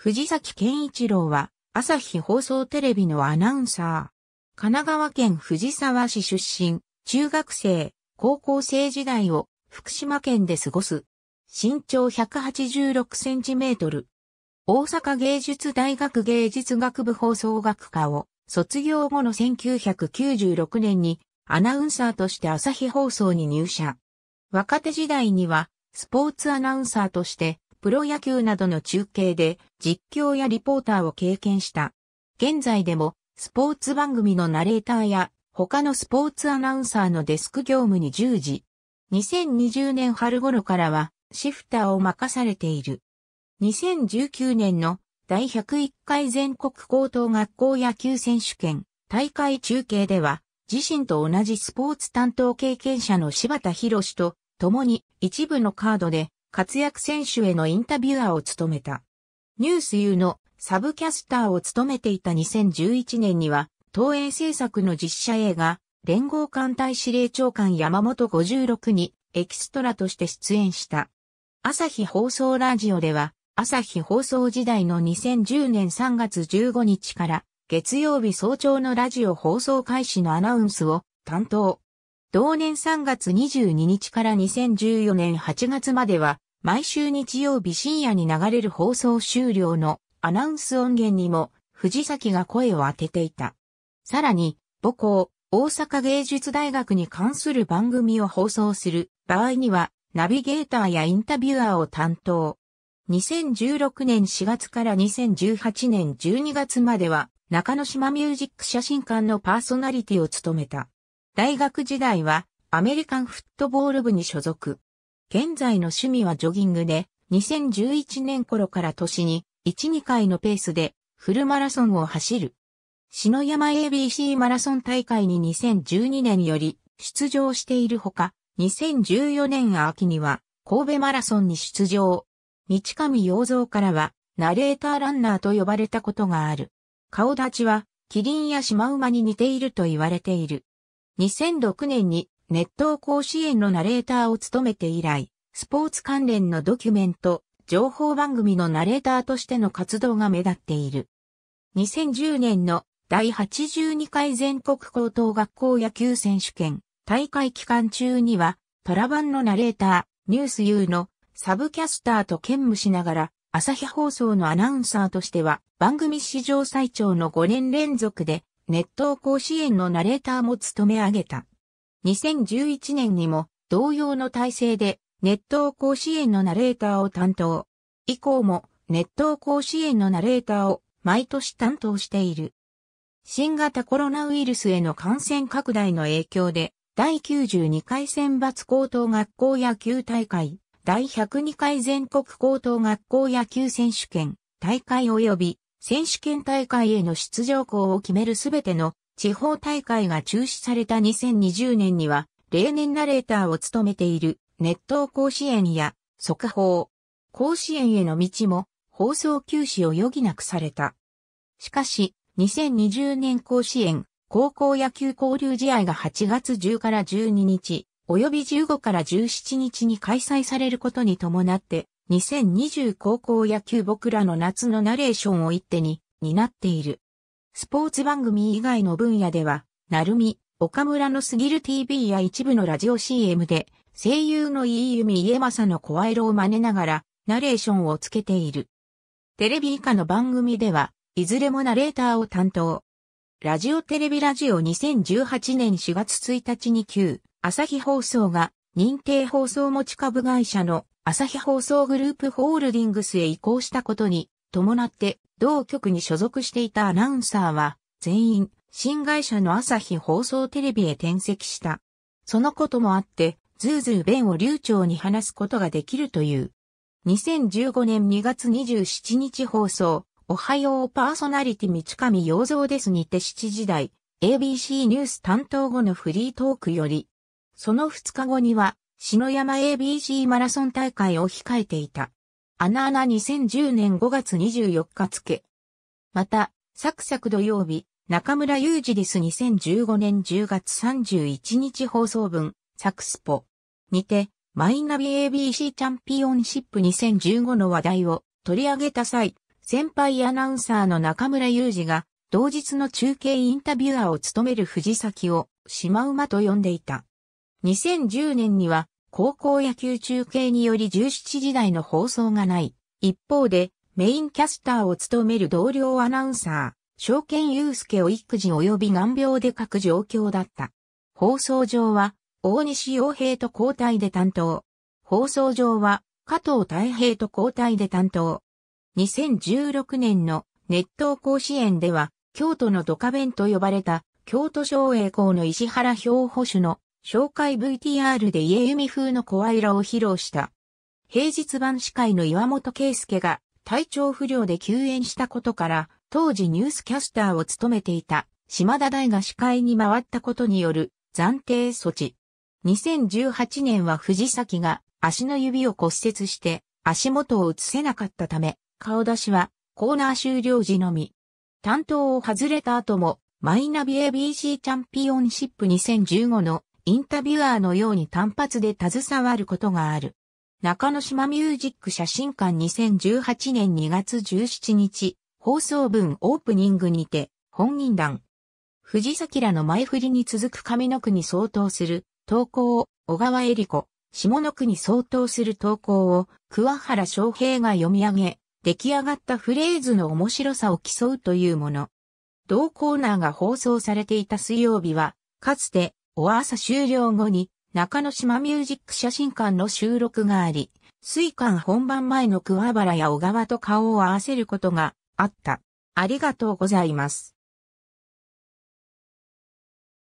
藤崎健一郎は、朝日放送テレビのアナウンサー。神奈川県藤沢市出身、中学生、高校生時代を福島県で過ごす。身長186センチメートル。大阪芸術大学芸術学部放送学科を卒業後の1996年にアナウンサーとして朝日放送に入社。若手時代にはスポーツアナウンサーとしてプロ野球などの中継で実況やリポーターを経験した。現在でもスポーツ番組のナレーターや他のスポーツアナウンサーのデスク業務に従事。2020年春頃からはシフターを任されている。2019年の第101回全国高等学校野球選手権大会中継では自身と同じスポーツ担当経験者の柴田博と共に一部のカードで活躍選手へのインタビュアーを務めた。ニュース U のサブキャスターを務めていた2011年には、東映制作の実写映画、連合艦隊司令長官山本56にエキストラとして出演した。朝日放送ラジオでは、朝日放送時代の2010年3月15日から、月曜日早朝のラジオ放送開始のアナウンスを担当。同年3月22日から2014年8月までは、毎週日曜日深夜に流れる放送終了のアナウンス音源にも藤崎が声を当てていた。さらに、母校、大阪芸術大学に関する番組を放送する場合には、ナビゲーターやインタビュアーを担当。2016年4月から2018年12月までは、中野島ミュージック写真館のパーソナリティを務めた。大学時代はアメリカンフットボール部に所属。現在の趣味はジョギングで、2011年頃から年に1、2回のペースでフルマラソンを走る。篠山 ABC マラソン大会に2012年より出場しているほか、2014年秋には神戸マラソンに出場。道上洋蔵からはナレーターランナーと呼ばれたことがある。顔立ちはキリンやシマウマに似ていると言われている。2006年に熱湯甲子園のナレーターを務めて以来、スポーツ関連のドキュメント、情報番組のナレーターとしての活動が目立っている。2010年の第82回全国高等学校野球選手権大会期間中には、トラバンのナレーター、ニュース U のサブキャスターと兼務しながら、朝日放送のアナウンサーとしては番組史上最長の5年連続で熱湯甲子園のナレーターも務め上げた。2011年にも同様の体制で熱湯甲子園のナレーターを担当。以降も熱湯甲子園のナレーターを毎年担当している。新型コロナウイルスへの感染拡大の影響で、第92回選抜高等学校野球大会、第102回全国高等学校野球選手権、大会及び選手権大会への出場校を決めるすべての地方大会が中止された2020年には、例年ナレーターを務めている熱湯甲子園や速報、甲子園への道も放送休止を余儀なくされた。しかし、2020年甲子園、高校野球交流試合が8月10から12日、及び15から17日に開催されることに伴って、2020高校野球僕らの夏のナレーションを一手に担っている。スポーツ番組以外の分野では、なるみ、岡村のすぎる TV や一部のラジオ CM で、声優のいい弓家政の声色を真似ながら、ナレーションをつけている。テレビ以下の番組では、いずれもナレーターを担当。ラジオテレビラジオ2018年4月1日に旧、朝日放送が認定放送持ち株会社の朝日放送グループホールディングスへ移行したことに伴って同局に所属していたアナウンサーは全員新会社の朝日放送テレビへ転籍した。そのこともあって、ズーズー弁を流暢に話すことができるという。2015年2月27日放送、おはようパーソナリティ道上洋蔵ですにて7時台、ABC ニュース担当後のフリートークより、その2日後には、篠山 ABC マラソン大会を控えていた。アナアナ2010年5月24日付。また、サクサク土曜日、中村雄二リス2015年10月31日放送分、サクスポ。にて、マイナビ ABC チャンピオンシップ2015の話題を取り上げた際、先輩アナウンサーの中村雄二が、同日の中継インタビュアーを務める藤崎を、シマウマと呼んでいた。2010年には高校野球中継により17時台の放送がない。一方で、メインキャスターを務める同僚アナウンサー、証券祐介を育児及び難病で書く状況だった。放送上は、大西洋平と交代で担当。放送上は、加藤太平と交代で担当。2016年の熱湯甲子園では、京都のドカベンと呼ばれた、京都省営校の石原標保守の紹介 VTR で家弓風の声色を披露した。平日版司会の岩本圭介が体調不良で休演したことから、当時ニュースキャスターを務めていた島田大が司会に回ったことによる暫定措置。2018年は藤崎が足の指を骨折して足元を映せなかったため、顔出しはコーナー終了時のみ。担当を外れた後もマイナビ ABC チャンピオンシップ2015のインタビュアーのように単発で携わることがある。中之島ミュージック写真館2018年2月17日、放送分オープニングにて、本人団。藤崎らの前振りに続く上の句に相当する投稿を小川恵里子、下の句に相当する投稿を桑原翔平が読み上げ、出来上がったフレーズの面白さを競うというもの。同コーナーが放送されていた水曜日は、かつてオアーサ終了後に中之島ミュージック写真館の収録があり、水館本番前の桑原や小川と顔を合わせることがあった。ありがとうございます。